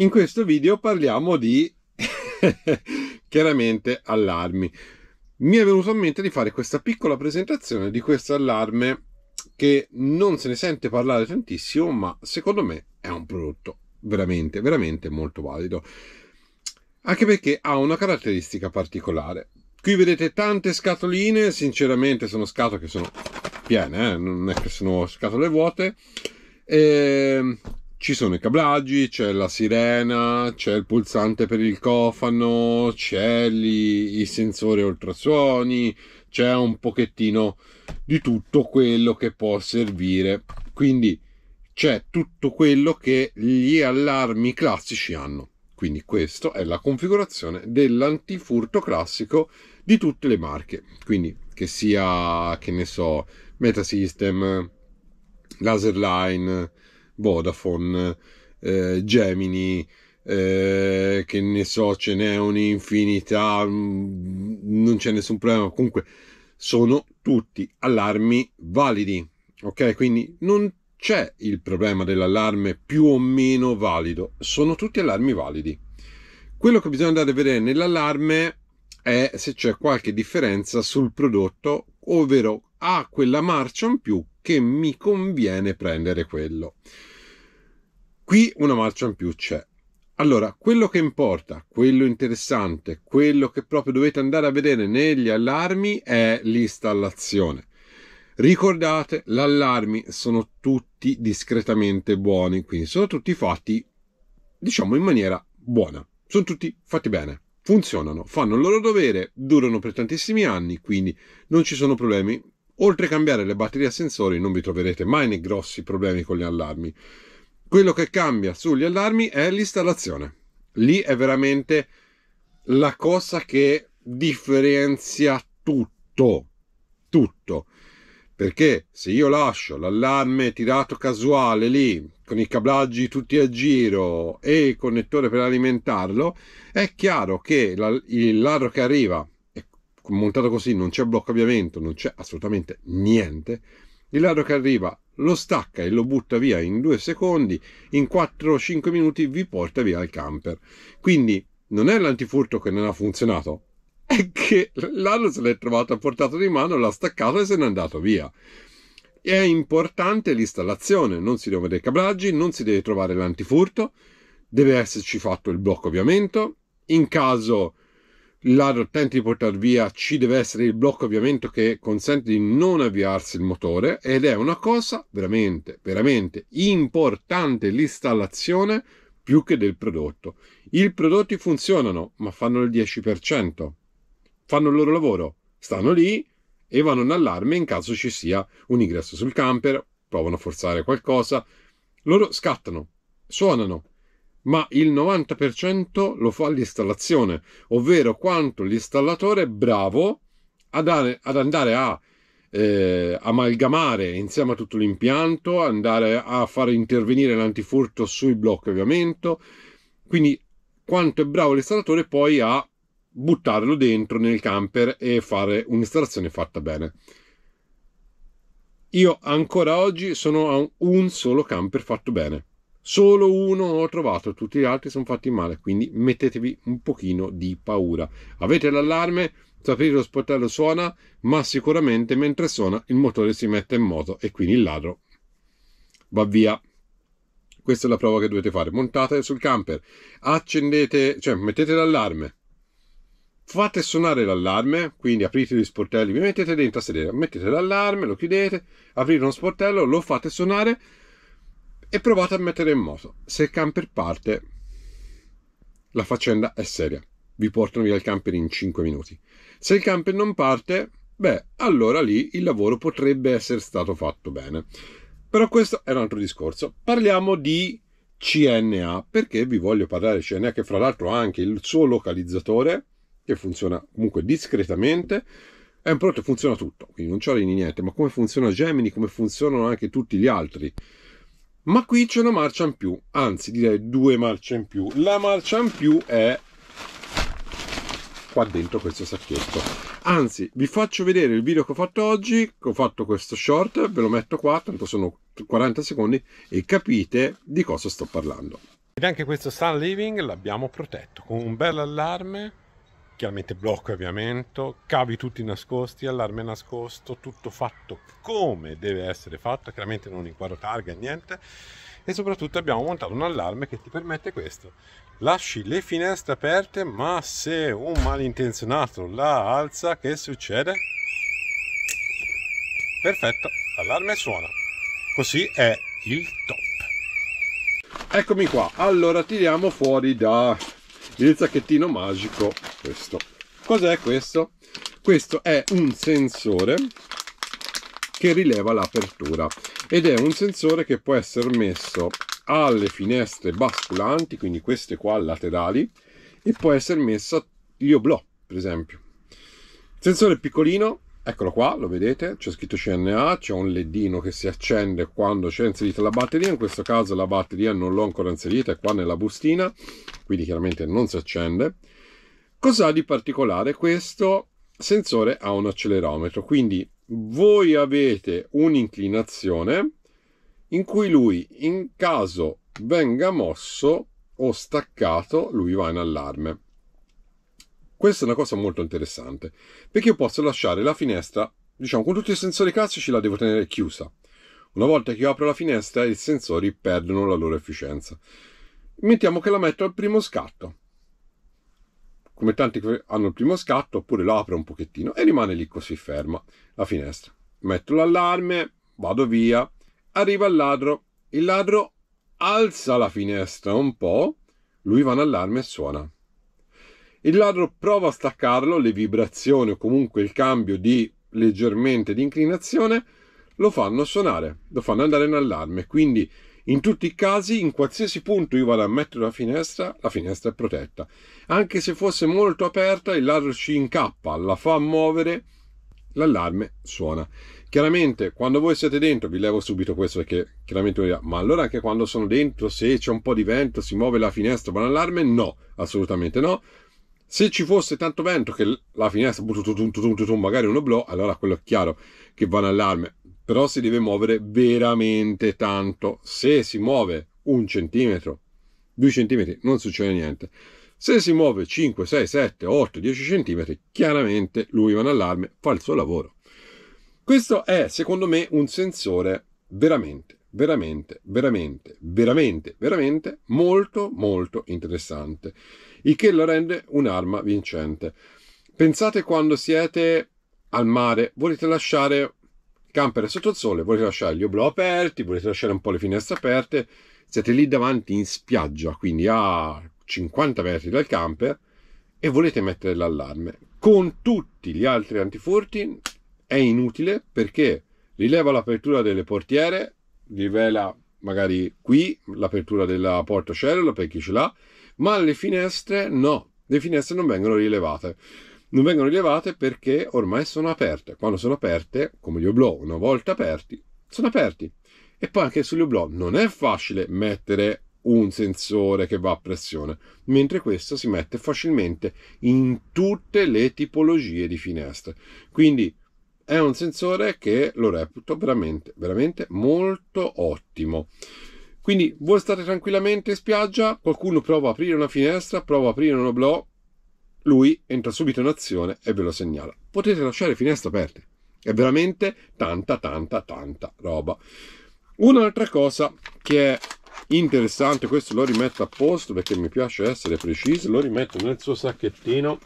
In questo video parliamo di chiaramente allarmi. Mi è venuto in mente di fare questa piccola presentazione di questo allarme che non se ne sente parlare tantissimo, ma secondo me è un prodotto veramente, veramente molto valido. Anche perché ha una caratteristica particolare. Qui vedete tante scatoline, sinceramente sono scatole che sono piene, eh? non è che sono scatole vuote. E ehm, ci sono i cablaggi, c'è la sirena, c'è il pulsante per il cofano, c'è gli, i sensori ultrasuoni, c'è un pochettino di tutto quello che può servire. Quindi c'è tutto quello che gli allarmi classici hanno. Quindi questa è la configurazione dell'antifurto classico di tutte le marche. Quindi che sia, che ne so, Metasystem, Laserline, Vodafone, eh, Gemini, eh, che ne so, ce n'è un'infinità, mm, non c'è nessun problema. Comunque sono tutti allarmi validi, ok? Quindi non c'è il problema dell'allarme più o meno valido, sono tutti allarmi validi. Quello che bisogna andare a vedere nell'allarme è se c'è qualche differenza sul prodotto, ovvero ha ah, quella marcia in più che mi conviene prendere quello. Qui una marcia in più c'è. Allora, quello che importa, quello interessante, quello che proprio dovete andare a vedere negli allarmi è l'installazione. Ricordate, gli allarmi sono tutti discretamente buoni, quindi sono tutti fatti, diciamo, in maniera buona. Sono tutti fatti bene funzionano, fanno il loro dovere, durano per tantissimi anni, quindi non ci sono problemi. Oltre a cambiare le batterie a sensori non vi troverete mai nei grossi problemi con gli allarmi. Quello che cambia sugli allarmi è l'installazione. Lì è veramente la cosa che differenzia tutto. Tutto. Perché se io lascio l'allarme tirato casuale lì, con i cablaggi tutti a giro e il connettore per alimentarlo, è chiaro che il ladro che arriva montato così non c'è blocco avviamento, non c'è assolutamente niente. Il ladro che arriva lo stacca e lo butta via in due secondi, in 4-5 minuti vi porta via il camper. Quindi non è l'antifurto che non ha funzionato, è che l'hanno se l'è trovato a portata di mano, l'ha staccato e se n'è andato via. È importante l'installazione, non si devono dei cablaggi, non si deve trovare l'antifurto, deve esserci fatto il blocco ovviamente. In caso il ladro tenta di portare via, ci deve essere il blocco avviamento che consente di non avviarsi il motore ed è una cosa veramente, veramente importante l'installazione più che del prodotto. I prodotti funzionano, ma fanno il 10%. Fanno il loro lavoro, stanno lì e vanno in allarme in caso ci sia un ingresso sul camper, provano a forzare qualcosa. Loro scattano, suonano, ma il 90% lo fa l'installazione, ovvero quanto l'installatore è bravo ad, andare a eh, amalgamare insieme a tutto l'impianto, andare a fare intervenire l'antifurto sui blocchi avviamento, quindi quanto è bravo l'installatore poi a buttarlo dentro nel camper e fare un'installazione fatta bene. Io ancora oggi sono a un solo camper fatto bene Solo uno ho trovato, tutti gli altri sono fatti male, quindi mettetevi un pochino di paura. Avete l'allarme? Sapete lo sportello suona, ma sicuramente mentre suona il motore si mette in moto e quindi il ladro va via. Questa è la prova che dovete fare. Montate sul camper, accendete, cioè mettete l'allarme, fate suonare l'allarme, quindi aprite gli sportelli, vi mettete dentro a sedere, mettete l'allarme, lo chiudete, aprite uno sportello, lo fate suonare e provate a mettere in moto. Se il camper parte, la faccenda è seria. Vi portano via il camper in 5 minuti. Se il camper non parte, beh, allora lì il lavoro potrebbe essere stato fatto bene. Però questo è un altro discorso. Parliamo di CNA, perché vi voglio parlare di CNA, che fra l'altro ha anche il suo localizzatore, che funziona comunque discretamente. È un prodotto che funziona tutto, quindi non c'ho niente, ma come funziona Gemini, come funzionano anche tutti gli altri ma qui c'è una marcia in più, anzi direi due marce in più. La marcia in più è qua dentro questo sacchetto. Anzi, vi faccio vedere il video che ho fatto oggi, ho fatto questo short, ve lo metto qua, tanto sono 40 secondi e capite di cosa sto parlando. Ed anche questo Sun Living l'abbiamo protetto con un bel allarme chiaramente blocco e avviamento, cavi tutti nascosti, allarme nascosto, tutto fatto come deve essere fatto, chiaramente non inquadro targa, niente, e soprattutto abbiamo montato un allarme che ti permette questo, lasci le finestre aperte, ma se un malintenzionato la alza, che succede? Perfetto, l'allarme suona, così è il top. Eccomi qua, allora tiriamo fuori da il sacchettino magico questo. Cos'è questo? Questo è un sensore che rileva l'apertura ed è un sensore che può essere messo alle finestre basculanti, quindi queste qua laterali, e può essere messo agli oblò, per esempio. Sensore piccolino, eccolo qua, lo vedete, c'è scritto CNA, c'è un ledino che si accende quando c'è inserita la batteria, in questo caso la batteria non l'ho ancora inserita, è qua nella bustina, quindi chiaramente non si accende. Cos'ha di particolare questo sensore ha un accelerometro, quindi voi avete un'inclinazione in cui lui in caso venga mosso o staccato, lui va in allarme. Questa è una cosa molto interessante, perché io posso lasciare la finestra, diciamo, con tutti i sensori classici la devo tenere chiusa. Una volta che io apro la finestra, i sensori perdono la loro efficienza. Mettiamo che la metto al primo scatto come tanti che hanno il primo scatto, oppure lo apro un pochettino e rimane lì così ferma la finestra. Metto l'allarme, vado via, arriva il ladro, il ladro alza la finestra un po', lui va in allarme e suona. Il ladro prova a staccarlo, le vibrazioni o comunque il cambio di leggermente di inclinazione lo fanno suonare, lo fanno andare in allarme, quindi in tutti i casi, in qualsiasi punto io vado a mettere la finestra, la finestra è protetta. Anche se fosse molto aperta, il ladro ci incappa, la fa muovere, l'allarme suona. Chiaramente, quando voi siete dentro, vi levo subito questo perché chiaramente voi dirà, ma allora anche quando sono dentro, se c'è un po' di vento, si muove la finestra, va l'allarme? No, assolutamente no. Se ci fosse tanto vento che la finestra, magari uno oblò, allora quello è chiaro che va l'allarme però si deve muovere veramente tanto. Se si muove un centimetro, due centimetri, non succede niente. Se si muove 5, 6, 7, 8, 10 centimetri, chiaramente lui va in allarme, fa il suo lavoro. Questo è, secondo me, un sensore veramente, veramente, veramente, veramente, veramente molto, molto interessante. Il che lo rende un'arma vincente. Pensate quando siete al mare, volete lasciare camper sotto il sole, volete lasciare gli oblò aperti, volete lasciare un po' le finestre aperte, siete lì davanti in spiaggia, quindi a 50 metri dal camper, e volete mettere l'allarme. Con tutti gli altri antifurti è inutile perché rileva l'apertura delle portiere, rivela magari qui l'apertura della porta cellula per chi ce l'ha, ma le finestre no, le finestre non vengono rilevate non vengono rilevate perché ormai sono aperte. Quando sono aperte, come gli oblò, una volta aperti, sono aperti. E poi anche sugli oblò non è facile mettere un sensore che va a pressione, mentre questo si mette facilmente in tutte le tipologie di finestre. Quindi è un sensore che lo reputo veramente, veramente molto ottimo. Quindi voi state tranquillamente in spiaggia, qualcuno prova a aprire una finestra, prova a aprire un oblò, lui entra subito in azione e ve lo segnala. Potete lasciare finestre aperte. È veramente tanta, tanta, tanta roba. Un'altra cosa che è interessante, questo lo rimetto a posto perché mi piace essere preciso, lo rimetto nel suo sacchettino.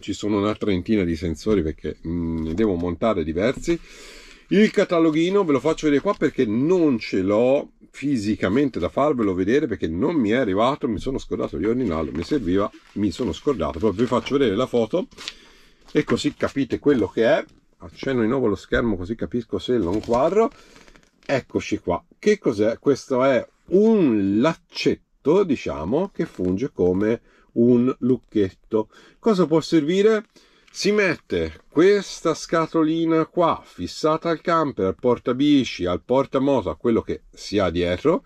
Ci sono una trentina di sensori perché mh, mm, ne devo montare diversi. Il cataloghino ve lo faccio vedere qua perché non ce l'ho fisicamente da farvelo vedere perché non mi è arrivato, mi sono scordato di ordinarlo, mi serviva, mi sono scordato, proprio vi faccio vedere la foto e così capite quello che è, accendo di nuovo lo schermo così capisco se lo inquadro, eccoci qua, che cos'è? Questo è un laccetto, diciamo, che funge come un lucchetto. Cosa può servire? si mette questa scatolina qua fissata al camper, al portabici, al portamoto, a quello che si ha dietro,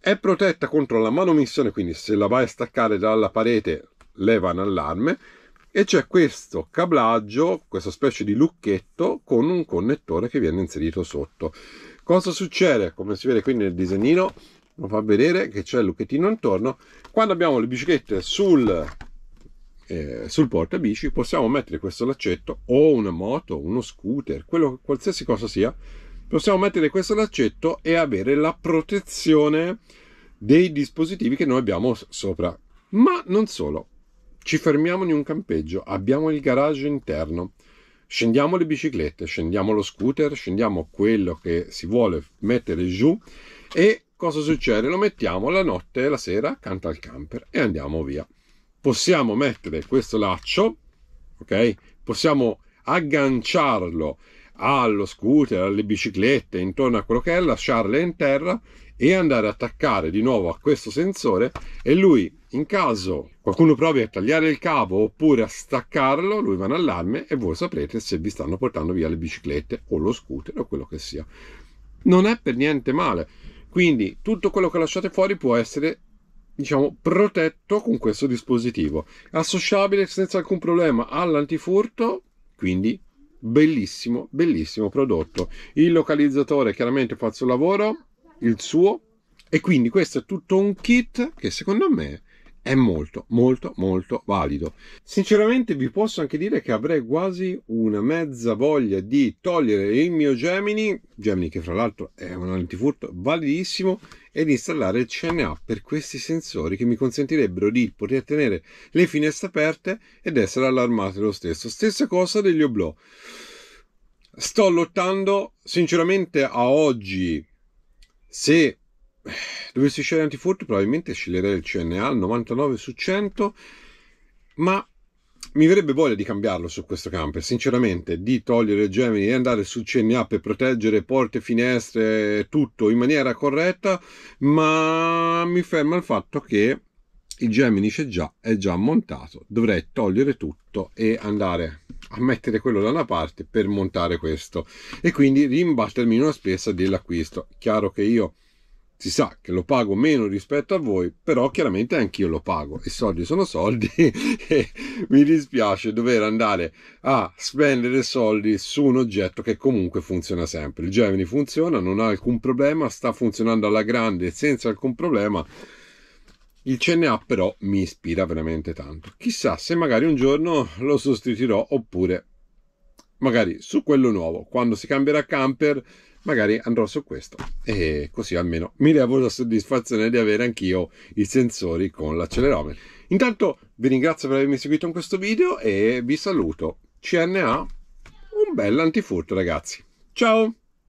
è protetta contro la manomissione, quindi se la vai a staccare dalla parete leva un allarme, e c'è questo cablaggio, questa specie di lucchetto con un connettore che viene inserito sotto. Cosa succede? Come si vede qui nel disegnino, lo fa vedere che c'è il lucchettino intorno. Quando abbiamo le biciclette sul eh, sul portabici possiamo mettere questo laccetto o una moto, uno scooter, quello, qualsiasi cosa sia, possiamo mettere questo laccetto e avere la protezione dei dispositivi che noi abbiamo sopra. Ma non solo, ci fermiamo in un campeggio, abbiamo il garage interno, scendiamo le biciclette, scendiamo lo scooter, scendiamo quello che si vuole mettere giù e cosa succede? Lo mettiamo la notte, la sera accanto al camper e andiamo via possiamo mettere questo laccio, ok? Possiamo agganciarlo allo scooter, alle biciclette, intorno a quello che è, lasciarle in terra e andare ad attaccare di nuovo a questo sensore e lui in caso qualcuno provi a tagliare il cavo oppure a staccarlo, lui va in allarme e voi saprete se vi stanno portando via le biciclette o lo scooter o quello che sia. Non è per niente male. Quindi tutto quello che lasciate fuori può essere diciamo protetto con questo dispositivo associabile senza alcun problema all'antifurto quindi bellissimo bellissimo prodotto il localizzatore chiaramente fa il suo lavoro il suo e quindi questo è tutto un kit che secondo me è molto molto molto valido sinceramente vi posso anche dire che avrei quasi una mezza voglia di togliere il mio Gemini Gemini che fra l'altro è un antifurto validissimo e installare il CNA per questi sensori che mi consentirebbero di poter tenere le finestre aperte ed essere allarmate lo stesso stessa cosa degli oblò sto lottando sinceramente a oggi se dovessi scegliere antifurto probabilmente sceglierei il CNA al 99 su 100 ma mi verrebbe voglia di cambiarlo su questo camper, sinceramente, di togliere il Gemini e andare sul CNA per proteggere porte, finestre, tutto in maniera corretta, ma mi ferma il fatto che il Gemini c'è già, è già montato, dovrei togliere tutto e andare a mettere quello da una parte per montare questo e quindi rimbattermi in una spesa dell'acquisto. Chiaro che io si sa che lo pago meno rispetto a voi, però chiaramente anch'io lo pago. e soldi sono soldi e mi dispiace dover andare a spendere soldi su un oggetto che comunque funziona sempre. Il Gemini funziona, non ha alcun problema, sta funzionando alla grande senza alcun problema. Il CNA però mi ispira veramente tanto. Chissà se magari un giorno lo sostituirò oppure magari su quello nuovo. Quando si cambierà camper, magari andrò su questo e così almeno mi levo la soddisfazione di avere anch'io i sensori con l'accelerometro. Intanto vi ringrazio per avermi seguito in questo video e vi saluto. CNA, un bel antifurto ragazzi. Ciao!